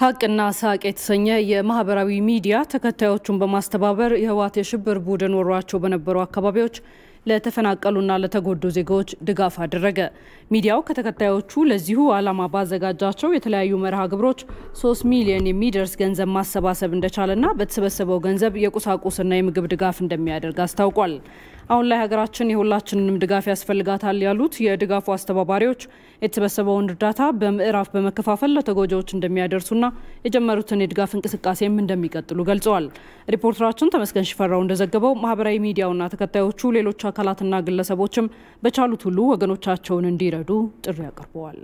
ሀቅና ሳቅ የተሰኘ የማህበራዊ ሚዲያ ተከታዮቹን በማስተባበር የህወሓት የሽብር ቡድን ወሯቸው በነበሩ አካባቢዎች ለተፈናቀሉና ለተጎዱ ዜጋዎች ድጋፍ አደረገ። ሚዲያው ከተከታዮቹ ለዚሁ ዓላማ ባዘጋጃቸው የተለያዩ መርሃ ግብሮች ሶስት ሚሊዮን የሚደርስ ገንዘብ ማሰባሰብ እንደቻለና በተሰበሰበው ገንዘብ የቁሳቁስና የምግብ ድጋፍ እንደሚያደርግ አስታውቋል። አሁን ላይ ሀገራችን የሁላችንንም ድጋፍ ያስፈልጋታል ያሉት የድጋፉ አስተባባሪዎች የተሰበሰበውን እርዳታ በምዕራፍ በመከፋፈል ለተጎጂዎች እንደሚያደርሱና የጀመሩትን የድጋፍ እንቅስቃሴም እንደሚቀጥሉ ገልጸዋል። ሪፖርተራችን ተመስገን ሽፈራው እንደዘገበው ማህበራዊ ሚዲያውና ተከታዮቹ ሌሎች አካላትና ግለሰቦችም በቻሉት ሁሉ ወገኖቻቸውን እንዲረዱ ጥሪ አቅርበዋል።